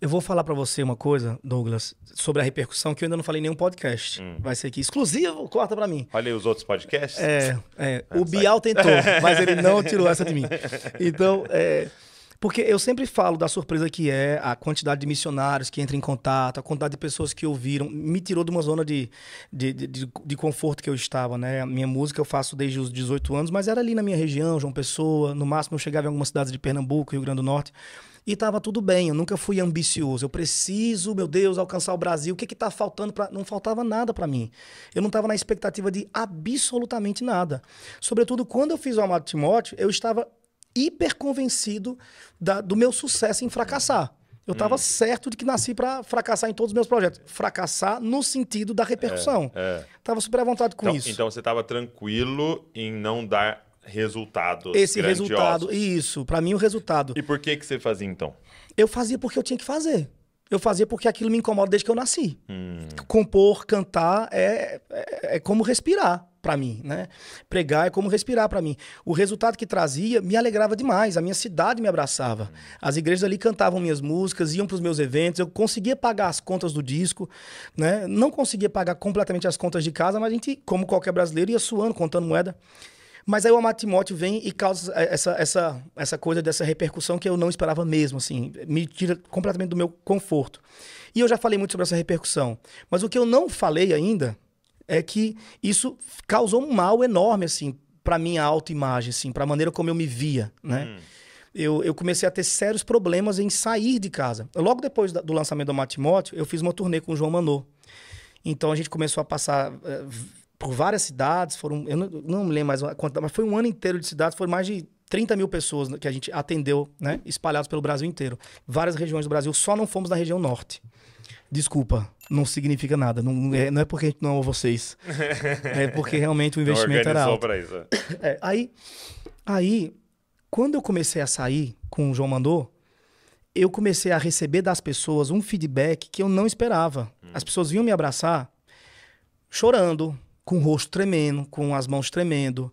Eu vou falar para você uma coisa, Douglas, sobre a repercussão que eu ainda não falei em nenhum podcast. Hum. Vai ser aqui exclusivo, corta para mim. Olha aí os outros podcasts. É, é, é o Bial tentou, mas ele não tirou essa de mim. Então, é, porque eu sempre falo da surpresa que é a quantidade de missionários que entram em contato, a quantidade de pessoas que ouviram. Me tirou de uma zona de, de, de, de conforto que eu estava, né? A minha música eu faço desde os 18 anos, mas era ali na minha região, João Pessoa. No máximo eu chegava em algumas cidades de Pernambuco, Rio Grande do Norte e estava tudo bem. Eu nunca fui ambicioso. Eu preciso, meu Deus, alcançar o Brasil. O que está faltando para? Não faltava nada para mim. Eu não estava na expectativa de absolutamente nada. Sobretudo quando eu fiz o Amado Timóteo, eu estava hiper convencido da, do meu sucesso em fracassar. Eu estava hum. certo de que nasci para fracassar em todos os meus projetos. Fracassar no sentido da repercussão. Estava é, é. super à vontade com então, isso. Então você estava tranquilo em não dar resultado. Esse grandiosos. resultado, isso. Para mim, o resultado. E por que, que você fazia então? Eu fazia porque eu tinha que fazer. Eu fazia porque aquilo me incomoda desde que eu nasci. Hum. Compor, cantar é, é, é como respirar para mim, né? Pregar é como respirar para mim. O resultado que trazia me alegrava demais, a minha cidade me abraçava. As igrejas ali cantavam minhas músicas, iam para os meus eventos, eu conseguia pagar as contas do disco, né? Não conseguia pagar completamente as contas de casa, mas a gente, como qualquer brasileiro, ia suando, contando moeda. Mas aí o Amado Timóteo vem e causa essa, essa, essa coisa dessa repercussão que eu não esperava mesmo, assim. Me tira completamente do meu conforto. E eu já falei muito sobre essa repercussão. Mas o que eu não falei ainda é que isso causou um mal enorme, assim, para minha autoimagem, assim, para a maneira como eu me via, né? Hum. Eu, eu, comecei a ter sérios problemas em sair de casa. Logo depois do lançamento do Matimóteo, eu fiz uma turnê com o João Manô. Então a gente começou a passar uh, por várias cidades, foram, eu não, me lembro mais quanto, mas foi um ano inteiro de cidades, foram mais de 30 mil pessoas que a gente atendeu, né, espalhados pelo Brasil inteiro. Várias regiões do Brasil, só não fomos na região norte desculpa, não significa nada. Não é, não é porque a gente não ama vocês. é porque realmente o então investimento era alto. Pra isso. É, aí, aí, quando eu comecei a sair com o João Mandô, eu comecei a receber das pessoas um feedback que eu não esperava. Hum. As pessoas vinham me abraçar chorando, com o rosto tremendo, com as mãos tremendo.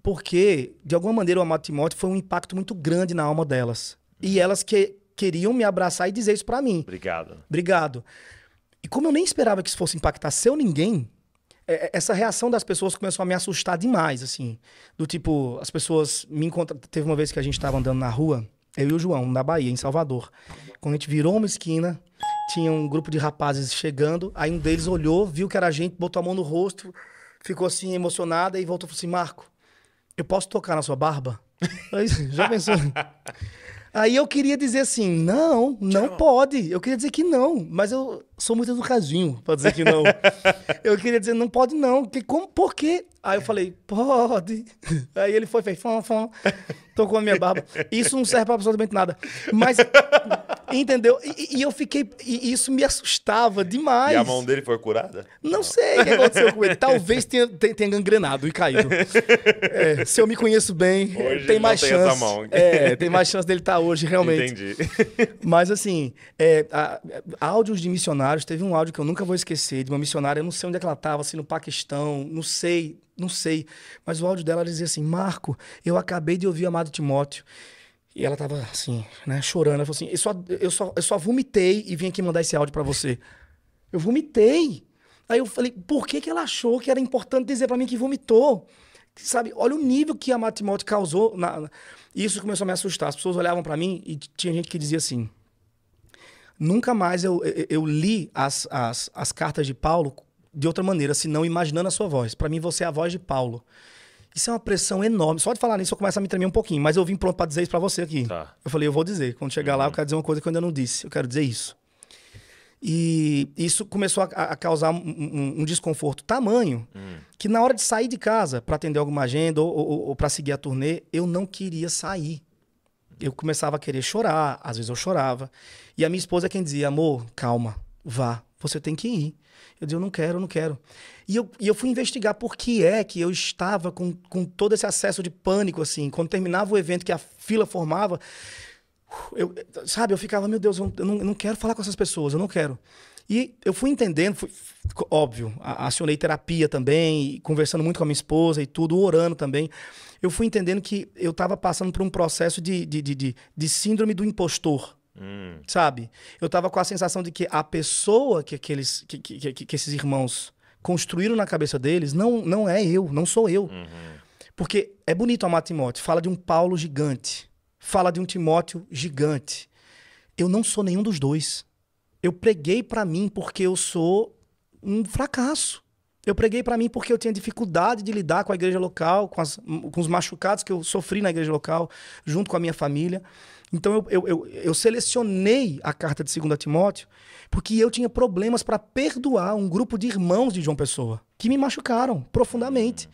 Porque, de alguma maneira, o Amado Timóteo foi um impacto muito grande na alma delas. Hum. E elas que queriam me abraçar e dizer isso para mim. Obrigado. Obrigado. E como eu nem esperava que isso fosse impactar seu ninguém, é, é, essa reação das pessoas começou a me assustar demais, assim. Do tipo, as pessoas me encontram. Teve uma vez que a gente estava andando na rua, eu e o João, na Bahia, em Salvador. Quando a gente virou uma esquina, tinha um grupo de rapazes chegando, aí um deles olhou, viu que era a gente, botou a mão no rosto, ficou assim, emocionada, e voltou e falou assim: Marco, eu posso tocar na sua barba? Aí, já pensou? Aí eu queria dizer assim, não, não pode. Eu queria dizer que não, mas eu sou muito educadinho pra dizer que não. eu queria dizer, não pode não. Que, como, por quê? Aí eu falei, pode. Aí ele foi, fez fã, fã, tocou a minha barba. Isso não serve pra absolutamente nada. Mas Entendeu? E, e, eu fiquei. E isso me assustava demais. E a mão dele foi curada? Não, sei o que aconteceu com ele. Talvez tenha, tenha gangrenado e caído. É, se eu me conheço bem, hoje tem mais chance. Tem mão. É, tem mais chance dele estar tá hoje, realmente. Entendi. Mas assim, é, a, a, áudios de missionários, teve um áudio que eu nunca vou esquecer, de uma missionária, eu não sei onde é ela estava, assim, no Paquistão, não sei, não sei. Mas o áudio dela dizia assim: Marco, eu acabei de ouvir o Amado Timóteo. E ela tava assim, né, chorando. Ela falou assim: eu só, eu só, eu só vomitei e vim aqui mandar esse áudio para você. Eu vomitei. Aí eu falei: por que, que ela achou que era importante dizer para mim que vomitou? Sabe, olha o nível que a Matimote causou. Na... Isso começou a me assustar. As pessoas olhavam para mim e tinha gente que dizia assim: nunca mais eu, eu, eu li as, as, as cartas de Paulo de outra maneira, senão imaginando a sua voz. Para mim, você é a voz de Paulo. Isso é uma pressão enorme. Só de falar nisso eu começo a me tremer um pouquinho, mas eu vim pronto para dizer isso para você aqui. Tá. Eu falei, eu vou dizer. Quando chegar uhum. lá, eu uhum. quero dizer uma coisa que eu ainda não disse. Eu quero dizer isso. E isso começou a, a causar um, um, um, desconforto tamanho hum. que na hora de sair de casa para atender alguma agenda ou, ou, ou para seguir a turnê, eu não queria sair. Eu começava a querer chorar, às vezes eu chorava. E a minha esposa é quem dizia: amor, calma, vá, você tem que ir. Eu disse, eu não quero, eu não quero. E eu, e eu fui investigar por que é que eu estava com, com todo esse acesso de pânico, assim. Quando terminava o evento que a fila formava, eu, sabe, eu ficava, meu Deus, eu não, eu não quero falar com essas pessoas, eu não quero. E eu fui entendendo, fui, óbvio, acionei terapia também, conversando muito com a minha esposa e tudo, orando também. Eu fui entendendo que eu estava passando por um processo de, de, de, de, de síndrome do impostor. Hum. Sabe? Eu tava com a sensação de que a pessoa que, aqueles, que, que, que, que esses irmãos construíram na cabeça deles não, não é eu, não sou eu. Uhum. Porque é bonito amar Timóteo, fala de um Paulo gigante, fala de um Timóteo gigante. Eu não sou nenhum dos dois. Eu preguei para mim porque eu sou um fracasso. Eu preguei para mim porque eu tinha dificuldade de lidar com a igreja local, com, as, com, os machucados que eu sofri na igreja local, junto com a minha família. Então eu, eu, eu, eu selecionei a carta de 2 Timóteo porque eu tinha problemas para perdoar um grupo de irmãos de João Pessoa que me machucaram profundamente.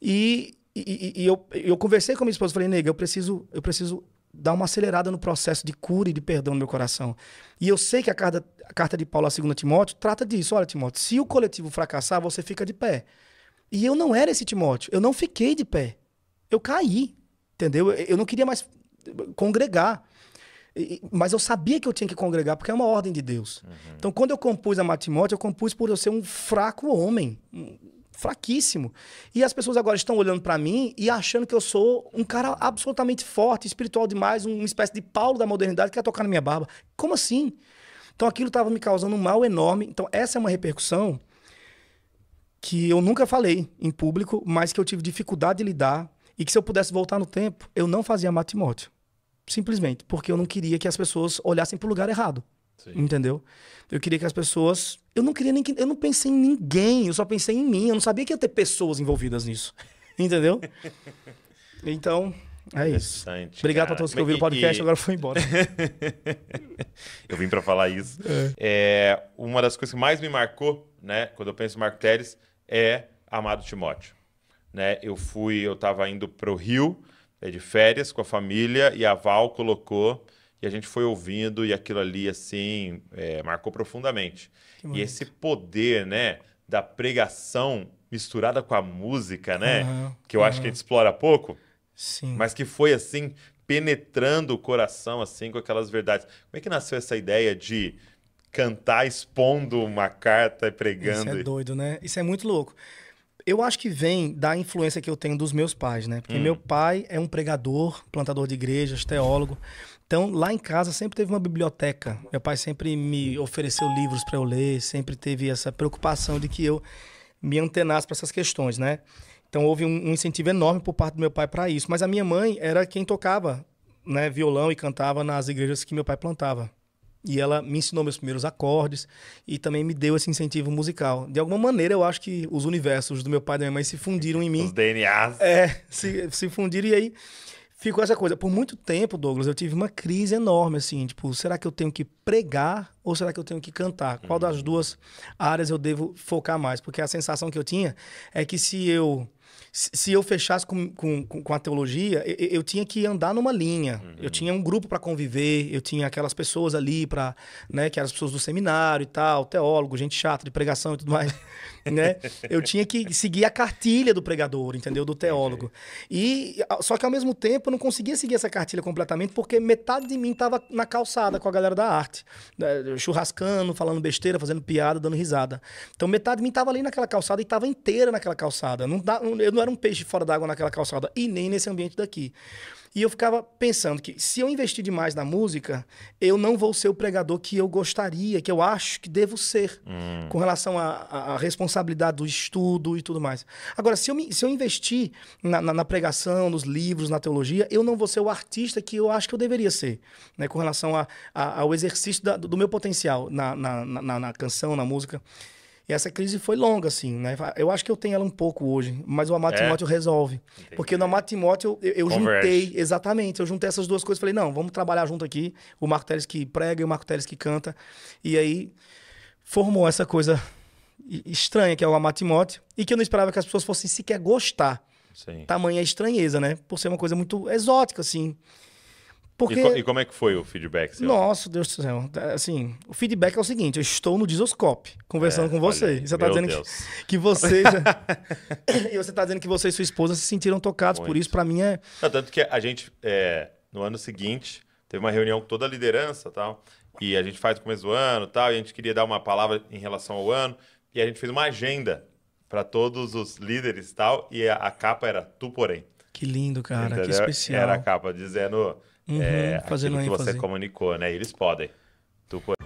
E, e, e eu, eu conversei com a minha esposa e falei, nega, eu preciso, eu preciso dar uma acelerada no processo de cura e de perdão no meu coração. E eu sei que a carta a carta de Paulo a 2 Timóteo trata disso. Olha, Timóteo, se o coletivo fracassar, você fica de pé. E eu não era esse Timóteo. Eu não fiquei de pé. Eu caí. Entendeu? Eu não queria mais congregar. Mas eu sabia que eu tinha que congregar, porque é uma ordem de Deus. Uhum. Então, quando eu compus a Matimote, eu compus por eu ser um fraco homem. Um fraquíssimo. E as pessoas agora estão olhando para mim e achando que eu sou um cara absolutamente forte, espiritual demais, uma espécie de Paulo da modernidade que quer tocar na minha barba. Como assim? Então aquilo estava me causando um mal enorme. Então essa é uma repercussão que eu nunca falei em público, mas que eu tive dificuldade de lidar e que se eu pudesse voltar no tempo, eu não fazia Mato Timóteo. Simplesmente, porque eu não queria que as pessoas olhassem para o lugar errado. Sim. Entendeu? Eu queria que as pessoas. Eu não queria nem que. Eu não pensei em ninguém, eu só pensei em mim. Eu não sabia que ia ter pessoas envolvidas nisso. Entendeu? então, é isso. Obrigado cara. a todos que ouviram o podcast, e... agora foi embora. eu vim para falar isso. É. é. uma das coisas que mais me marcou, né, quando eu penso em Marco Teles, é Amado Timóteo. Né? Eu fui, eu estava indo para o Rio, é, de férias com a família, e a Val colocou, e a gente foi ouvindo, e aquilo ali, assim, é, marcou profundamente. E esse poder, né, da pregação misturada com a música, né, uhum, que eu uhum. acho que a gente explora pouco Sim. Mas que foi assim, penetrando o coração, assim, com aquelas verdades. Como é que nasceu essa ideia de cantar expondo uma carta e pregando? Isso é doido, né? Isso é muito louco. Eu acho que vem da influência que eu tenho dos meus pais, né? Porque hum. meu pai é um pregador, plantador de igrejas, teólogo. Então, lá em casa sempre teve uma biblioteca. Meu pai sempre me ofereceu livros para eu ler, sempre teve essa preocupação de que eu me antenasse para essas questões, né? Então houve um, um incentivo enorme por parte do meu pai para isso. Mas a minha mãe era quem tocava né, violão e cantava nas igrejas que meu pai plantava. E ela me ensinou meus primeiros acordes e também me deu esse incentivo musical. De alguma maneira, eu acho que os universos do meu pai e da minha mãe se fundiram em mim. Os DNAs. É, se, se fundiram. E aí ficou essa coisa. Por muito tempo, Douglas, eu tive uma crise enorme, assim, tipo, será que eu tenho que pregar ou será que eu tenho que cantar? Qual das uhum. duas áreas eu devo focar mais? Porque a sensação que eu tinha é que se eu se eu fechasse com, com, com a teologia, eu, eu, tinha que andar numa linha. Uhum. Eu tinha um grupo para conviver, eu tinha aquelas pessoas ali para, né, que eram as pessoas do seminário e tal, teólogo, gente chata de pregação e tudo mais, né? Eu tinha que seguir a cartilha do pregador, entendeu? Do teólogo. E só que ao mesmo tempo eu não conseguia seguir essa cartilha completamente porque metade de mim estava na calçada com a galera da arte, né? churrascando, falando besteira, fazendo piada, dando risada. Então metade de mim estava ali naquela calçada e estava inteira naquela calçada. Não dá, não, eu não era um peixe fora d'água naquela calçada e nem nesse ambiente daqui. E eu ficava pensando que se eu investir demais na música, eu não vou ser o pregador que eu gostaria, que eu acho que devo ser, hum. com relação à responsabilidade do estudo e tudo mais. Agora, se eu, me, se eu investir na, na, na, pregação, nos livros, na teologia, eu não vou ser o artista que eu acho que eu deveria ser, né, com relação a, a, ao exercício da, do meu potencial na, na canção, na música. E essa crise foi longa, assim, né? Eu acho que eu tenho ela um pouco hoje, mas o Amado é? resolve. Entendi. Porque no Amado Timóteo eu, eu juntei, exatamente, eu juntei essas duas coisas. Falei, não, vamos trabalhar junto aqui. O Marco Teles que prega e o Marco Teles que canta. E aí formou essa coisa estranha que é o Amado Timóteo e que eu não esperava que as pessoas fossem sequer gostar. Sim. Tamanha estranheza, né? Por ser uma coisa muito exótica, assim. Porque... E, e, como é que foi o feedback? Nossa, Deus do céu. É, assim, o feedback é o seguinte: eu estou no Dizoscope conversando é, com você. Olha, tá e você está dizendo que, que vocês. e você está dizendo que você e sua esposa se sentiram tocados. Muito. Por isso, para mim é. Não, tanto que a gente, é, no ano seguinte, teve uma reunião com toda a liderança tal. E a gente faz no começo do ano tal. E a gente queria dar uma palavra em relação ao ano. E a gente fez uma agenda para todos os líderes tal. E a, a, capa era Tu Porém. Que lindo, cara. Entendeu? Que especial. Era a capa dizendo uhum, é, fazendo que você comunicou, né? Eles podem. Tu, por